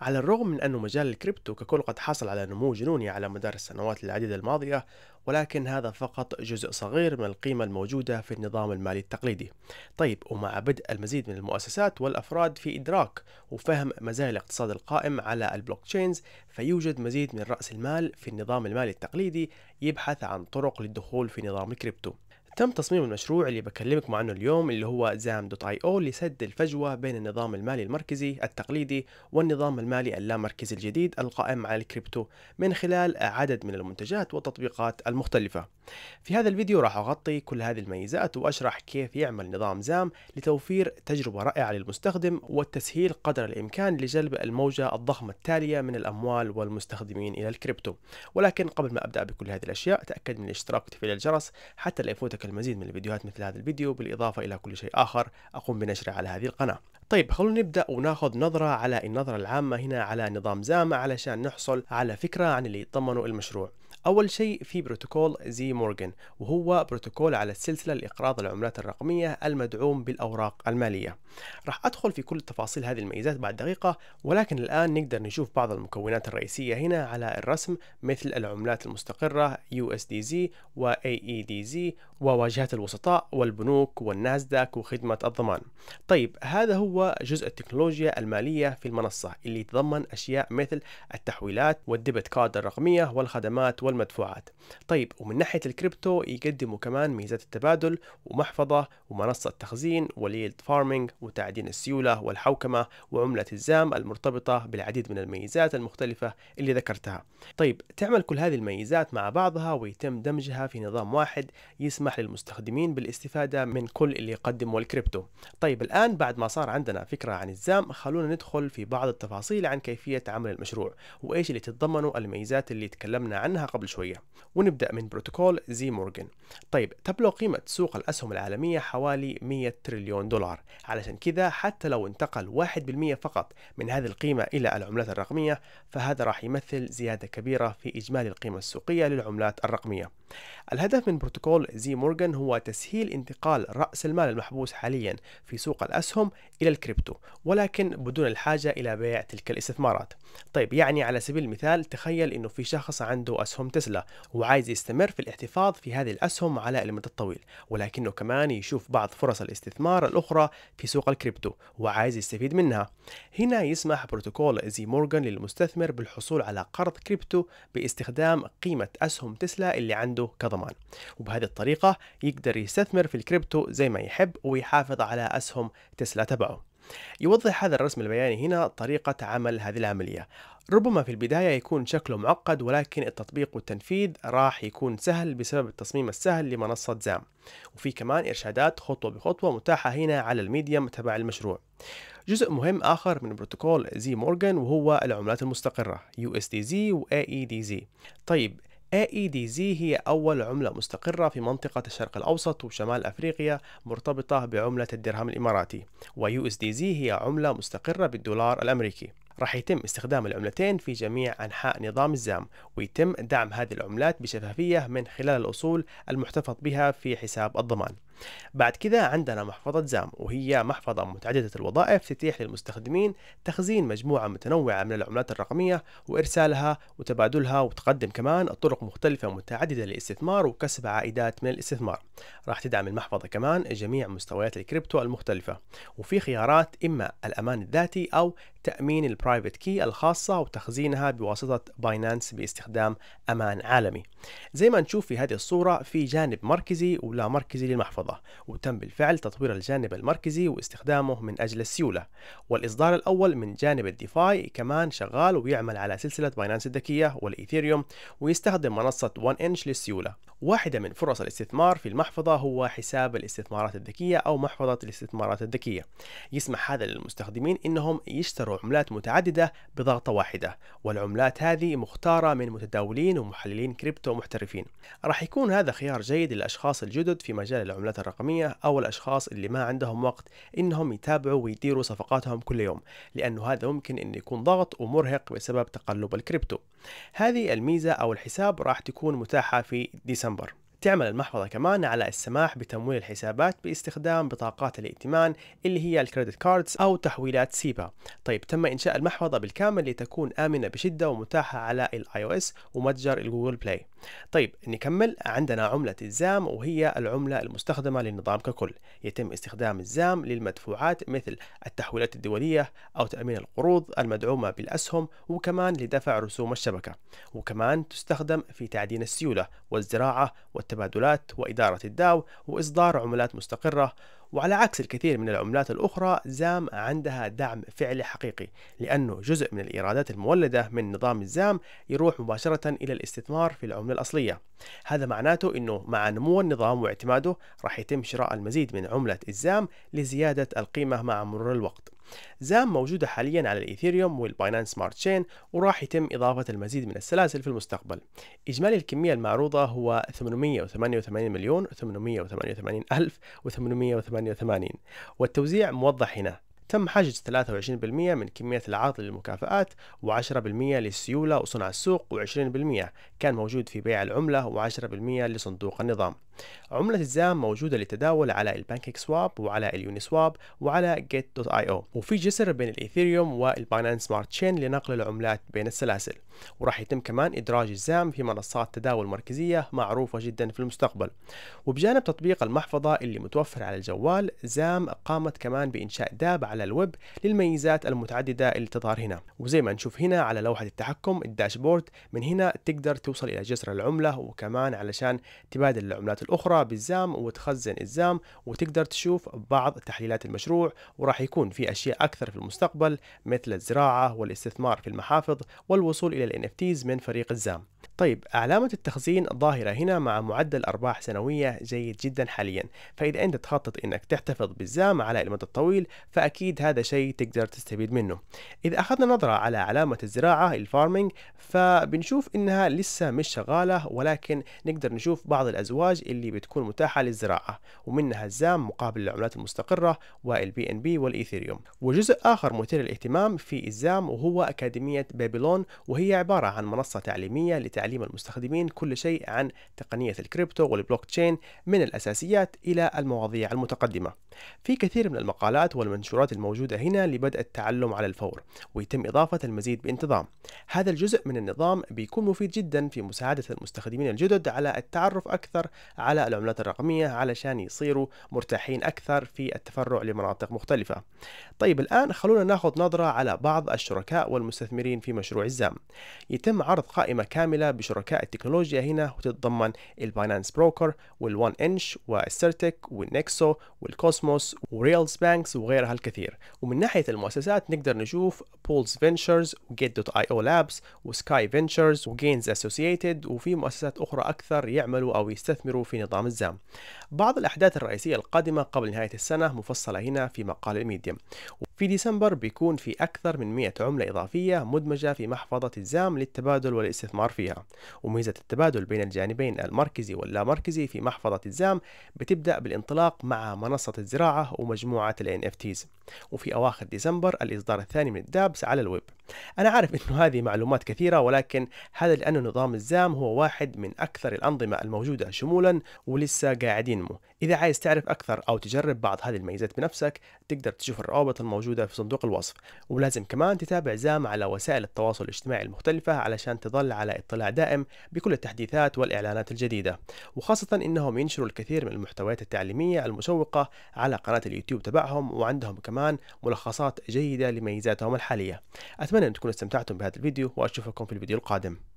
على الرغم من أن مجال الكريبتو ككل قد حصل على نمو جنوني على مدار السنوات العديدة الماضية ولكن هذا فقط جزء صغير من القيمة الموجودة في النظام المالي التقليدي طيب ومع بدء المزيد من المؤسسات والأفراد في إدراك وفهم مزايا الاقتصاد القائم على البلوك تشينز فيوجد مزيد من رأس المال في النظام المالي التقليدي يبحث عن طرق للدخول في نظام الكريبتو تم تصميم المشروع اللي بكلمكم عنه اليوم اللي هو زام دوت اي او لسد الفجوة بين النظام المالي المركزي التقليدي والنظام المالي اللامركزي الجديد القائم على الكريبتو من خلال عدد من المنتجات والتطبيقات المختلفة في هذا الفيديو راح أغطي كل هذه الميزات وأشرح كيف يعمل نظام زام لتوفير تجربة رائعة للمستخدم والتسهيل قدر الإمكان لجلب الموجة الضخمة التالية من الأموال والمستخدمين إلى الكريبتو ولكن قبل ما أبدأ بكل هذه الأشياء تأكد من الاشتراك وتفعيل الجرس حتى لا يفوتك المزيد من الفيديوهات مثل هذا الفيديو بالإضافة إلى كل شيء آخر أقوم بنشره على هذه القناة طيب خلونا نبدأ وناخذ نظرة على النظرة العامة هنا على نظام زاما علشان نحصل على فكرة عن اللي يتضمنه المشروع أول شيء في بروتوكول زي مورغان وهو بروتوكول على السلسلة لإقراض العملات الرقمية المدعوم بالأوراق المالية راح أدخل في كل تفاصيل هذه الميزات بعد دقيقة ولكن الآن نقدر نشوف بعض المكونات الرئيسية هنا على الرسم مثل العملات المستقرة USDZ و AEDZ وواجهات الوسطاء والبنوك والناسداك وخدمة الضمان طيب هذا هو جزء التكنولوجيا المالية في المنصة اللي يتضمن أشياء مثل التحويلات والديبت كارد الرقمية والخدمات وال والمدفوعات طيب ومن ناحية الكريبتو يقدموا كمان ميزات التبادل ومحفظة ومنصة تخزين وليلد فارمينج وتعدين السيولة والحوكمة وعملة الزام المرتبطة بالعديد من الميزات المختلفة اللي ذكرتها طيب تعمل كل هذه الميزات مع بعضها ويتم دمجها في نظام واحد يسمح للمستخدمين بالاستفادة من كل اللي يقدمه الكريبتو طيب الآن بعد ما صار عندنا فكرة عن الزام خلونا ندخل في بعض التفاصيل عن كيفية عمل المشروع وإيش اللي تتضمنه الميزات اللي تكلمنا عنها قبل قبل شوية ونبدأ من بروتوكول زي مورجن طيب تبلغ قيمة سوق الأسهم العالمية حوالي 100 تريليون دولار علشان كذا حتى لو انتقل 1% فقط من هذه القيمة إلى العملات الرقمية فهذا راح يمثل زيادة كبيرة في إجمالي القيمة السوقية للعملات الرقمية الهدف من بروتوكول زي مورجن هو تسهيل انتقال رأس المال المحبوس حاليا في سوق الأسهم إلى الكريبتو ولكن بدون الحاجة إلى بيع تلك الاستثمارات طيب يعني على سبيل المثال تخيل أنه في شخص عنده أسهم تسلا وعايز يستمر في الاحتفاظ في هذه الأسهم على المدى الطويل ولكنه كمان يشوف بعض فرص الاستثمار الأخرى في سوق الكريبتو وعايز يستفيد منها هنا يسمح بروتوكول إيزي مورغان للمستثمر بالحصول على قرض كريبتو باستخدام قيمة أسهم تسلا اللي عنده كضمان وبهذه الطريقة يقدر يستثمر في الكريبتو زي ما يحب ويحافظ على أسهم تسلا تبعه يوضح هذا الرسم البياني هنا طريقة عمل هذه العملية ربما في البداية يكون شكله معقد ولكن التطبيق والتنفيذ راح يكون سهل بسبب التصميم السهل لمنصة زام وفي كمان إرشادات خطوة بخطوة متاحة هنا على الميديم تبع المشروع جزء مهم آخر من بروتوكول زي مورغان وهو العملات المستقرة USDZ و AEDZ طيب AEDZ هي أول عملة مستقرة في منطقة الشرق الأوسط وشمال أفريقيا مرتبطة بعملة الدرهم الإماراتي و USDZ هي عملة مستقرة بالدولار الأمريكي رح يتم استخدام العملتين في جميع أنحاء نظام الزام ويتم دعم هذه العملات بشفافية من خلال الأصول المحتفظ بها في حساب الضمان بعد كذا عندنا محفظة زام وهي محفظة متعددة الوظائف تتيح للمستخدمين تخزين مجموعة متنوعة من العملات الرقمية وإرسالها وتبادلها وتقدم كمان طرق مختلفة متعددة للاستثمار وكسب عائدات من الاستثمار راح تدعم المحفظة كمان جميع مستويات الكريبتو المختلفة وفي خيارات إما الأمان الذاتي أو تأمين البرايفت كي الخاصة وتخزينها بواسطة باينانس باستخدام أمان عالمي زي ما نشوف في هذه الصورة في جانب مركزي ولا مركزي للمحفظة المحافظة وتم بالفعل تطوير الجانب المركزي واستخدامه من أجل السيولة والإصدار الأول من جانب الديفاي كمان شغال ويعمل على سلسلة باينانس الذكية والإيثيريوم ويستخدم منصة 1 إنش للسيولة واحدة من فرص الاستثمار في المحفظة هو حساب الاستثمارات الذكية أو محفظة الاستثمارات الذكية يسمح هذا للمستخدمين إنهم يشتروا عملات متعددة بضغطة واحدة والعملات هذه مختارة من متداولين ومحللين كريبتو محترفين راح يكون هذا خيار جيد للأشخاص الجدد في مجال العملات البيانات الرقمية أو الأشخاص اللي ما عندهم وقت إنهم يتابعوا ويديروا صفقاتهم كل يوم لأنه هذا ممكن أن يكون ضغط ومرهق بسبب تقلب الكريبتو هذه الميزة أو الحساب راح تكون متاحة في ديسمبر تعمل المحفظة كمان على السماح بتمويل الحسابات باستخدام بطاقات الائتمان اللي هي الكريدت كاردز أو تحويلات سيبا طيب تم إنشاء المحفظة بالكامل لتكون آمنة بشدة ومتاحة على الاي او اس ومتجر الجوجل بلاي طيب نكمل عندنا عملة الزام وهي العملة المستخدمة للنظام ككل يتم استخدام الزام للمدفوعات مثل التحويلات الدولية أو تأمين القروض المدعومة بالأسهم وكمان لدفع رسوم الشبكة وكمان تستخدم في تعدين السيولة والزراعة والتمويل التبادلات وإدارة الداو وإصدار عملات مستقرة وعلى عكس الكثير من العملات الأخرى زام عندها دعم فعلي حقيقي لأنه جزء من الإيرادات المولدة من نظام الزام يروح مباشرة إلى الاستثمار في العملة الأصلية هذا معناته أنه مع نمو النظام واعتماده راح يتم شراء المزيد من عملة الزام لزيادة القيمة مع مرور الوقت زام موجودة حاليا على الإيثيريوم والباينانس سمارت تشين وراح يتم إضافة المزيد من السلاسل في المستقبل إجمالي الكمية المعروضة هو 888 مليون 888 ألف و 888 والتوزيع موضح هنا تم حجز 23% من كمية العرض للمكافآت و10% للسيولة وصنع السوق و20% كان موجود في بيع العملة و10% لصندوق النظام عملة الزام موجودة للتداول على البانكيك سواب وعلى اليوني سواب وعلى جيت دوت اي او وفي جسر بين الايثيريوم والباينانس سمارت تشين لنقل العملات بين السلاسل وراح يتم كمان ادراج الزام في منصات تداول مركزية معروفة جدا في المستقبل وبجانب تطبيق المحفظة اللي متوفر على الجوال زام قامت كمان بإنشاء داب على الويب للميزات المتعددة اللي تظهر هنا وزي ما نشوف هنا على لوحة التحكم الداشبورد من هنا تقدر توصل إلى جسر العملة وكمان علشان تبادل العملات الأخرى بالزام وتخزن الزام وتقدر تشوف بعض تحليلات المشروع وراح يكون في أشياء أكثر في المستقبل مثل الزراعة والاستثمار في المحافظ والوصول إلى ال NFTs من فريق الزام طيب علامة التخزين ظاهرة هنا مع معدل أرباح سنوية جيد جدا حاليا فإذا أنت تخطط أنك تحتفظ بالزام على المدى الطويل فأكيد هذا شيء تقدر تستفيد منه إذا أخذنا نظرة على علامة الزراعة الفارمينج فبنشوف أنها لسه مش شغالة ولكن نقدر نشوف بعض الأزواج اللي بتكون متاحة للزراعة ومنها الزام مقابل العملات المستقرة والبي ان بي والإيثيريوم وجزء آخر مثير للاهتمام في الزام وهو أكاديمية بابلون وهي عبارة عن منصة تعليمية لتعليم تعليم المستخدمين كل شيء عن تقنية الكريبتو والبلوك تشين من الأساسيات إلى المواضيع المتقدمة في كثير من المقالات والمنشورات الموجودة هنا لبدء التعلم على الفور ويتم إضافة المزيد بانتظام هذا الجزء من النظام بيكون مفيد جدا في مساعدة المستخدمين الجدد على التعرف أكثر على العملات الرقمية علشان يصيروا مرتاحين أكثر في التفرع لمناطق مختلفة طيب الآن خلونا ناخذ نظرة على بعض الشركاء والمستثمرين في مشروع الزام يتم عرض قائمة كاملة بشركاء التكنولوجيا هنا وتتضمن الباينانس بروكر والون انش والسيرتك والنكسو والكوسموس وريلز بانكس وغيرها الكثير ومن ناحية المؤسسات نقدر نشوف بولز فينشرز وجيت دوت اي او لابس وسكاي فينشرز وجينز اسوسييتد وفي مؤسسات اخرى اكثر يعملوا او يستثمروا في نظام الزام بعض الاحداث الرئيسية القادمة قبل نهاية السنة مفصلة هنا في مقال الميديم في ديسمبر بيكون في أكثر من 100 عملة إضافية مدمجة في محفظة الزام للتبادل والاستثمار فيها وميزة التبادل بين الجانبين المركزي واللامركزي في محفظة الزام بتبدأ بالانطلاق مع منصة الزراعة ومجموعة الـ NFTs وفي أواخر ديسمبر الإصدار الثاني من الدابس على الويب أنا عارف أنه هذه معلومات كثيرة ولكن هذا لأنه نظام الزام هو واحد من أكثر الأنظمة الموجودة شمولا ولسه قاعد ينمو إذا عايز تعرف أكثر أو تجرب بعض هذه الميزات بنفسك تقدر تشوف الروابط الموجودة في صندوق الوصف ولازم كمان تتابع زام على وسائل التواصل الاجتماعي المختلفة علشان تظل على اطلاع دائم بكل التحديثات والإعلانات الجديدة وخاصة إنهم ينشروا الكثير من المحتويات التعليمية المشوقة على قناة اليوتيوب تبعهم وعندهم كمان ملخصات جيدة لميزاتهم الحالية أتمنى أتمنى أن تكونوا استمتعتم بهذا الفيديو وأشوفكم في الفيديو القادم